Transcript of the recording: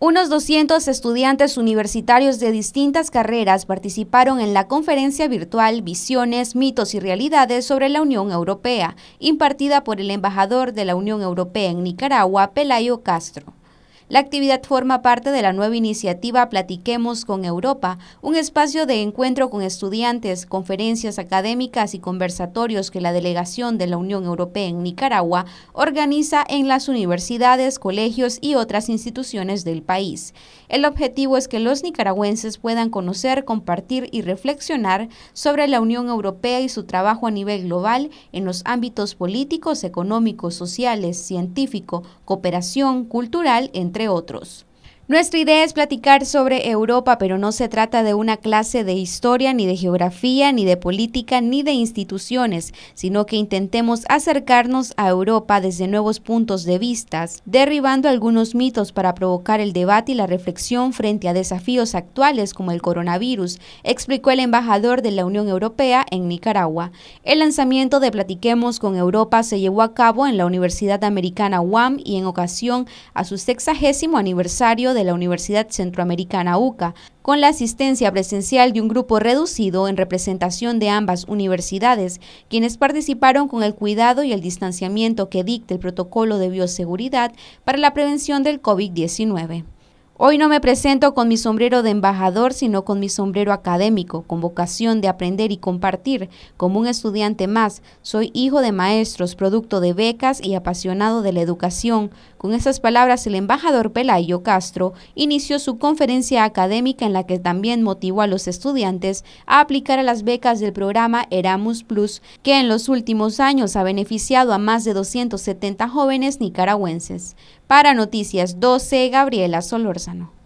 Unos 200 estudiantes universitarios de distintas carreras participaron en la conferencia virtual Visiones, mitos y realidades sobre la Unión Europea, impartida por el embajador de la Unión Europea en Nicaragua, Pelayo Castro. La actividad forma parte de la nueva iniciativa Platiquemos con Europa, un espacio de encuentro con estudiantes, conferencias académicas y conversatorios que la delegación de la Unión Europea en Nicaragua organiza en las universidades, colegios y otras instituciones del país. El objetivo es que los nicaragüenses puedan conocer, compartir y reflexionar sobre la Unión Europea y su trabajo a nivel global en los ámbitos políticos, económicos, sociales, científico, cooperación, cultural, entre entre otros. Nuestra idea es platicar sobre Europa, pero no se trata de una clase de historia, ni de geografía, ni de política, ni de instituciones, sino que intentemos acercarnos a Europa desde nuevos puntos de vista, derribando algunos mitos para provocar el debate y la reflexión frente a desafíos actuales como el coronavirus, explicó el embajador de la Unión Europea en Nicaragua. El lanzamiento de Platiquemos con Europa se llevó a cabo en la Universidad Americana UAM y en ocasión a su sexagésimo aniversario de la Universidad Centroamericana UCA, con la asistencia presencial de un grupo reducido en representación de ambas universidades, quienes participaron con el cuidado y el distanciamiento que dicta el protocolo de bioseguridad para la prevención del COVID-19. Hoy no me presento con mi sombrero de embajador, sino con mi sombrero académico, con vocación de aprender y compartir. Como un estudiante más, soy hijo de maestros, producto de becas y apasionado de la educación. Con estas palabras, el embajador Pelayo Castro inició su conferencia académica en la que también motivó a los estudiantes a aplicar a las becas del programa Eramus Plus, que en los últimos años ha beneficiado a más de 270 jóvenes nicaragüenses. Para Noticias 12, Gabriela Solorza. sano.